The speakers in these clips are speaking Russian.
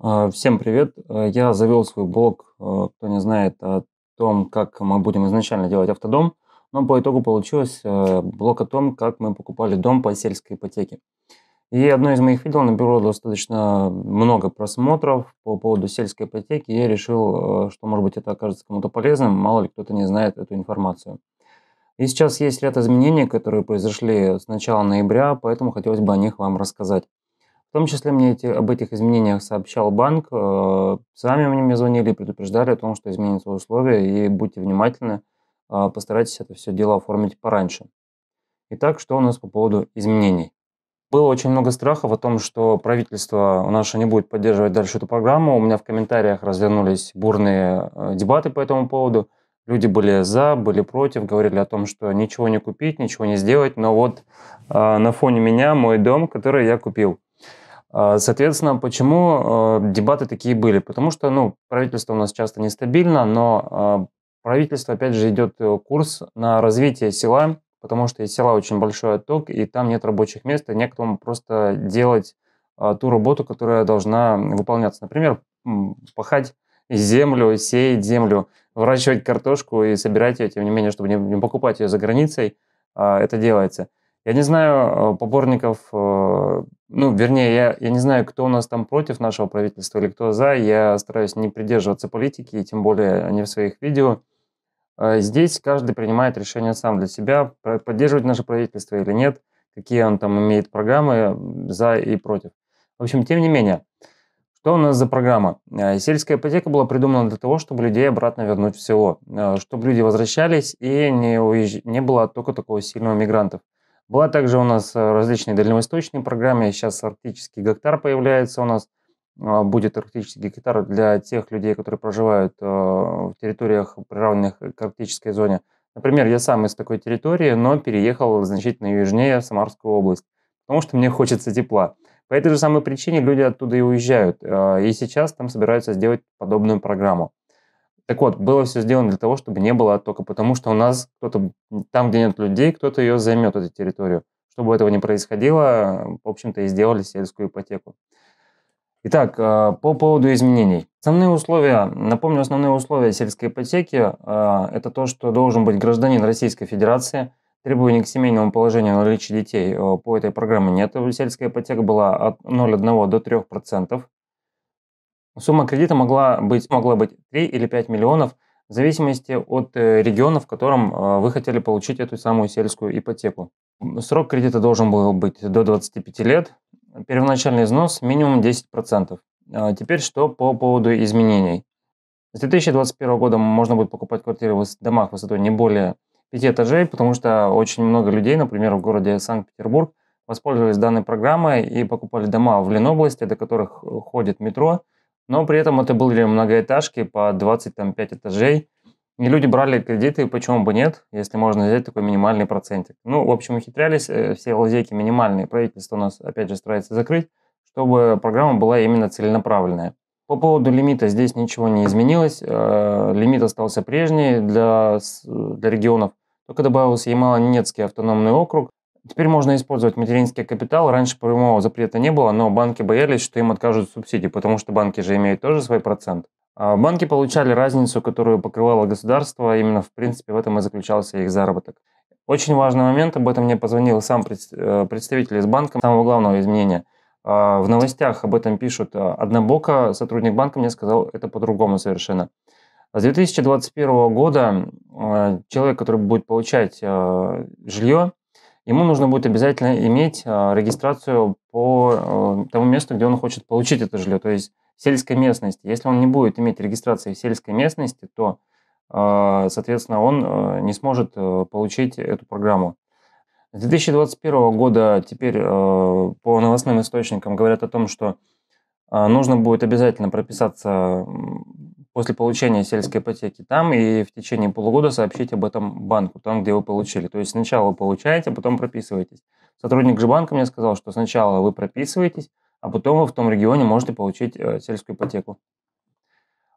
А, всем привет! Э, я завел свой блог, э, кто не знает, о том, как мы будем изначально делать автодом, но по итогу получилось э, блог о том, как мы покупали дом по сельской ипотеке. И одно из моих видео наберу достаточно много просмотров по поводу сельской ипотеки, и я решил, что, может быть, это окажется кому-то полезным, мало ли кто-то не знает эту информацию. И сейчас есть ряд изменений, которые произошли с начала ноября, поэтому хотелось бы о них вам рассказать. В том числе мне эти, об этих изменениях сообщал банк. Э, сами мне, звонили и предупреждали о том, что изменятся условия, и будьте внимательны, э, постарайтесь это все дело оформить пораньше. Итак, что у нас по поводу изменений? Было очень много страхов о том, что правительство у наше не будет поддерживать дальше эту программу. У меня в комментариях развернулись бурные э, дебаты по этому поводу. Люди были за, были против, говорили о том, что ничего не купить, ничего не сделать. Но вот э, на фоне меня мой дом, который я купил. А, соответственно, почему э, дебаты такие были? Потому что ну, правительство у нас часто нестабильно, но а, правительство, опять же, идет э, курс на развитие села, потому что из села очень большой отток, и там нет рабочих мест, и некому просто делать а, ту работу, которая должна выполняться. Например, пахать землю, сеять землю, выращивать картошку и собирать ее, тем не менее, чтобы не покупать ее за границей, это делается. Я не знаю э, поборников, э, ну, вернее, я, я не знаю, кто у нас там против нашего правительства или кто за. Я стараюсь не придерживаться политики, и тем более не в своих видео. А здесь каждый принимает решение сам для себя, поддерживать наше правительство или нет, какие он там имеет программы за и против. В общем, тем не менее, что у нас за программа? Э, сельская ипотека была придумана для того, чтобы людей обратно вернуть в село, чтобы люди возвращались и не, уезж... не было только такого сильного мигрантов. Была также у нас э, различные дальневосточные программы, сейчас арктический гектар появляется у нас, а, будет арктический гектар для тех людей, которые проживают э, в территориях, приравненных к арктической зоне. Например, я сам из такой территории, но переехал значительно южнее в Самарскую область, потому что мне хочется тепла. По этой же самой причине люди оттуда и уезжают. Э, и сейчас там собираются сделать подобную программу. Так вот, было все сделано для того, чтобы не было оттока, потому что у нас кто-то там, где нет людей, кто-то ее займет, эту территорию. Чтобы этого не происходило, в общем-то, и сделали сельскую ипотеку. Итак, э, по поводу изменений. Основные условия, напомню, основные условия сельской ипотеки э, – это то, что должен быть гражданин Российской Федерации, требований к семейному положению наличия детей э, по этой программе нет. Сельская ипотека была от 0,1 до 3%. Сумма кредита могла быть, могла быть 3 или 5 миллионов, в зависимости от э, региона, в котором э, вы хотели получить эту самую сельскую ипотеку. Срок кредита должен был быть до 25 лет, первоначальный взнос минимум 10%. А теперь что по поводу изменений. С 2021 года можно будет покупать квартиры в домах высотой не более 5 этажей, потому что очень много людей, например, в городе Санкт-Петербург, воспользовались данной программой и покупали дома в Ленобласти, до которых э, ходит метро – но при этом это были многоэтажки по 25 этажей. И люди брали кредиты, почему бы нет, если можно взять такой минимальный процентик. Ну, в общем, ухитрялись, э, все лазейки минимальные. Правительство у нас, опять же, старается закрыть, чтобы программа была именно целенаправленная. По поводу лимита здесь ничего не изменилось. Э, лимит остался прежний для, для регионов. Только добавился Ямало-Ненецкий автономный округ. Теперь можно использовать материнский капитал. Раньше прямого запрета не было, но банки боялись, что им откажут субсидии, потому что банки же имеют тоже свой процент. А банки получали разницу, которую покрывало государство, а именно в принципе в этом и заключался их заработок. Очень важный момент, об этом мне позвонил сам э, представитель из банка, самого главного изменения. А, в новостях об этом пишут однобоко, сотрудник банка мне сказал это по-другому совершенно. С 2021 года человек, который будет получать жилье, ему нужно будет обязательно иметь а, регистрацию по э, тому месту, где он хочет получить это жилье, то есть в сельской местности. Если он не будет иметь регистрации в сельской местности, то, а, соответственно, он э, не сможет э, получить эту программу. С 2021 года теперь по новостным источникам говорят о том, что а, нужно будет обязательно прописаться после получения сельской ипотеки там и в течение полугода сообщить об этом банку, там, где вы получили. То есть сначала вы получаете, потом прописываетесь. Сотрудник же банка мне сказал, что сначала вы прописываетесь, а потом вы в том регионе можете получить э, сельскую ипотеку.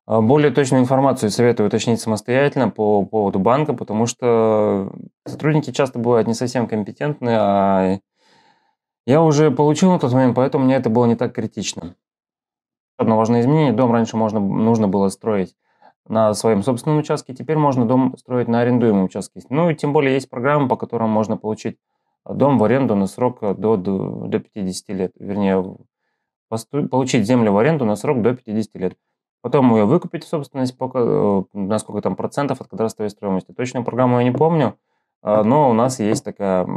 А, более точную информацию советую уточнить самостоятельно по поводу банка, потому что сотрудники часто бывают не совсем компетентны, а я уже получил на тот момент, поэтому мне это было не так критично. Одно важное изменение. Дом раньше можно, нужно было строить на своем собственном участке, теперь можно дом строить на арендуемом участке. Ну и тем более есть программа, по которой можно получить э, дом в аренду на срок э, до, до, до 50 лет. Вернее, посту, получить землю в аренду на срок до 50 лет. Потом ее выкупить в собственность, пока, э, на сколько там процентов от кадастровой стоимости. Точную программу я не помню, но у нас есть такая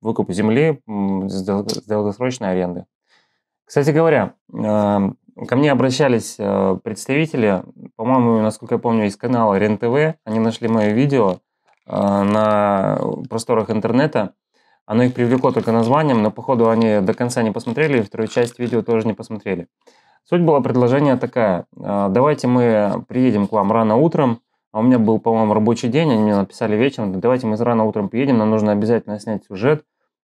выкуп земли с долгосрочной аренды. Кстати говоря, Ко мне обращались э, представители, по-моему, насколько я помню, из канала РЕН-ТВ. Они нашли мое видео э, на просторах интернета. Оно их привлекло только названием, но походу они до конца не посмотрели, и вторую часть видео тоже не посмотрели. Суть была предложение такая. Э, давайте мы приедем к вам рано утром. А у меня был, по-моему, рабочий день, они мне написали вечером, давайте мы рано утром приедем, нам нужно обязательно снять сюжет,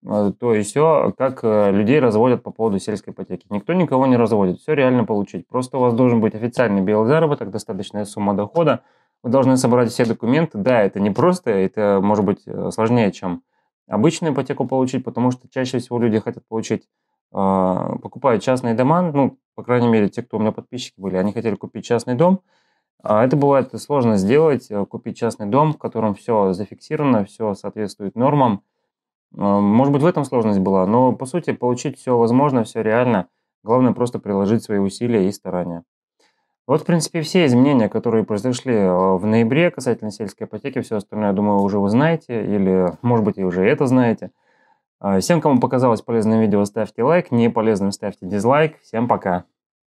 Э, то и все, как э, людей разводят по поводу сельской ипотеки. Никто никого не разводит, все реально получить. Просто у вас должен быть официальный белый заработок, достаточная сумма дохода. Вы должны собрать все документы. Да, это не просто, это может быть э, сложнее, чем обычную ипотеку получить, потому что чаще всего люди хотят получить, покупают частные дома, ну, по крайней мере, те, кто у меня подписчики были, они хотели купить частный дом, а это бывает сложно сделать, купить частный дом, в котором все зафиксировано, все соответствует нормам, а, может быть, в этом сложность была, но по сути получить все возможно, все реально. Главное просто приложить свои усилия и старания. Вот, в принципе, все изменения, которые произошли а, в ноябре касательно сельской ипотеки, все остальное, я думаю, уже вы знаете, или, может быть, и уже это знаете. А, всем, кому показалось полезным видео, ставьте лайк, не полезным ставьте дизлайк. Всем пока!